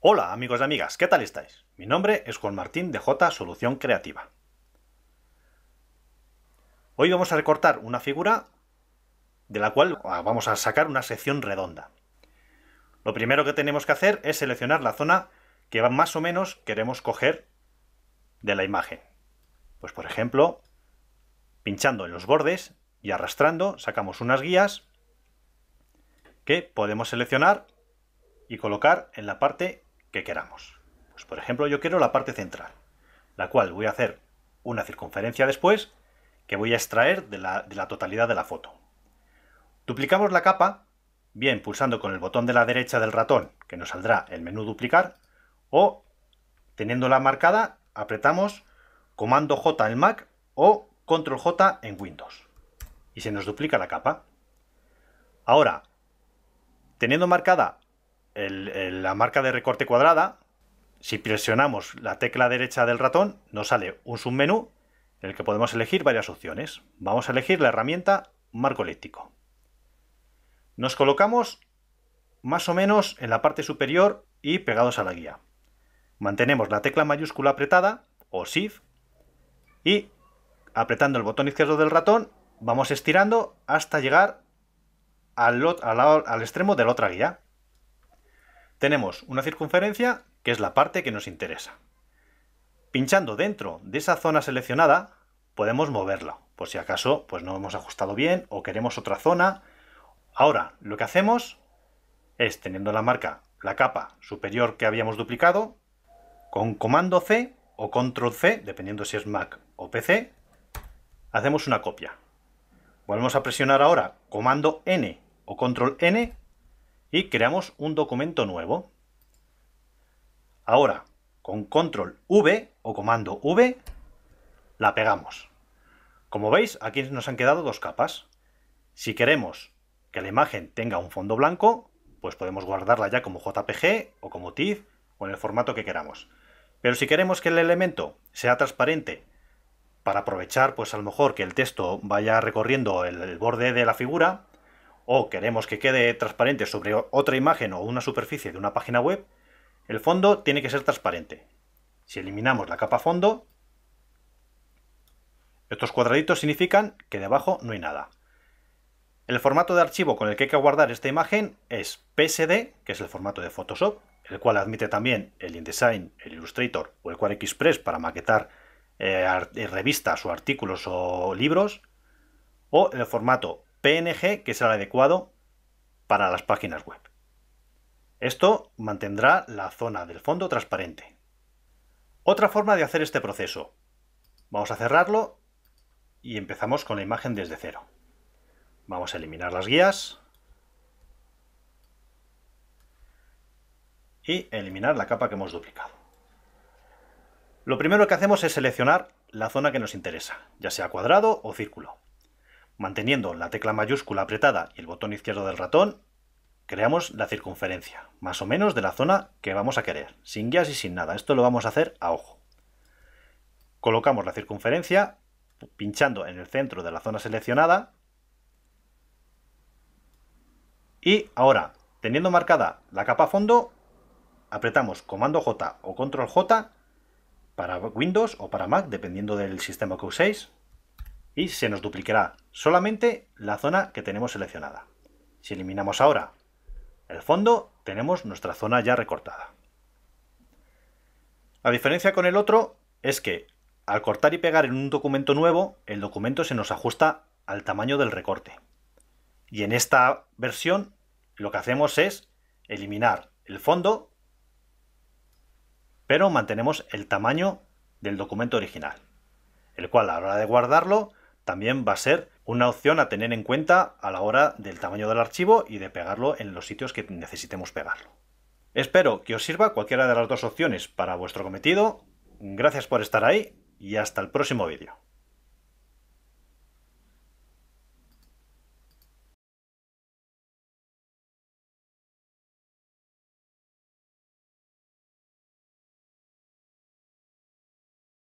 Hola amigos y amigas, ¿qué tal estáis? Mi nombre es Juan Martín de J Solución Creativa. Hoy vamos a recortar una figura de la cual ah, vamos a sacar una sección redonda. Lo primero que tenemos que hacer es seleccionar la zona más o menos queremos coger de la imagen. Pues por ejemplo, pinchando en los bordes y arrastrando, sacamos unas guías que podemos seleccionar y colocar en la parte que queramos. Pues por ejemplo, yo quiero la parte central, la cual voy a hacer una circunferencia después que voy a extraer de la, de la totalidad de la foto. Duplicamos la capa, bien pulsando con el botón de la derecha del ratón, que nos saldrá el menú duplicar, o teniéndola marcada apretamos comando J en Mac o control J en Windows y se nos duplica la capa. Ahora, teniendo marcada la marca de recorte cuadrada, si presionamos la tecla derecha del ratón nos sale un submenú en el que podemos elegir varias opciones. Vamos a elegir la herramienta marco eléctrico. Nos colocamos más o menos en la parte superior y pegados a la guía. Mantenemos la tecla mayúscula apretada, o Shift, y apretando el botón izquierdo del ratón, vamos estirando hasta llegar al, al extremo de la otra guía. Tenemos una circunferencia, que es la parte que nos interesa. Pinchando dentro de esa zona seleccionada, podemos moverla, por si acaso pues no hemos ajustado bien o queremos otra zona. Ahora, lo que hacemos es, teniendo la marca, la capa superior que habíamos duplicado, con comando C o control C, dependiendo si es Mac o PC, hacemos una copia. Volvemos a presionar ahora comando N o control N y creamos un documento nuevo. Ahora, con control V o comando V, la pegamos. Como veis, aquí nos han quedado dos capas. Si queremos que la imagen tenga un fondo blanco, pues podemos guardarla ya como JPG o como TIFF o en el formato que queramos. Pero si queremos que el elemento sea transparente para aprovechar, pues a lo mejor que el texto vaya recorriendo el, borde de la figura, o queremos que quede transparente sobre otra imagen o una superficie de una página web, el fondo tiene que ser transparente. Si eliminamos la capa fondo, estos cuadraditos significan que debajo no hay nada. El formato de archivo con el que hay que guardar esta imagen es PSD, que es el formato de Photoshop, el cual admite también el InDesign, el Illustrator o el Quark Express para maquetar eh, eh, revistas o artículos o libros, o el formato PNG, que será el adecuado para las páginas web. Esto mantendrá la zona del fondo transparente. Otra forma de hacer este proceso. Vamos a cerrarlo y empezamos con la imagen desde cero. Vamos a eliminar las guías. y eliminar la capa que hemos duplicado. Lo primero que hacemos es seleccionar la zona que nos interesa, ya sea cuadrado o círculo. Manteniendo la tecla mayúscula apretada y el botón izquierdo del ratón, creamos la circunferencia, más o menos de la zona que vamos a querer, sin guías y sin nada. Esto lo vamos a hacer a ojo. Colocamos la circunferencia pinchando en el centro de la zona seleccionada y ahora, teniendo marcada la capa fondo, apretamos Comando J o Control J para Windows o para Mac, dependiendo del sistema que uséis, y se nos duplicará solamente la zona que tenemos seleccionada. Si eliminamos ahora el fondo, tenemos nuestra zona ya recortada. La diferencia con el otro es que al cortar y pegar en un documento nuevo, el documento se nos ajusta al tamaño del recorte. Y en esta versión lo que hacemos es eliminar el fondo pero mantenemos el tamaño del documento original, el cual a la hora de guardarlo también va a ser una opción a tener en cuenta a la hora del tamaño del archivo y de pegarlo en los sitios que necesitemos pegarlo. Espero que os sirva cualquiera de las dos opciones para vuestro cometido. Gracias por estar ahí y hasta el próximo vídeo.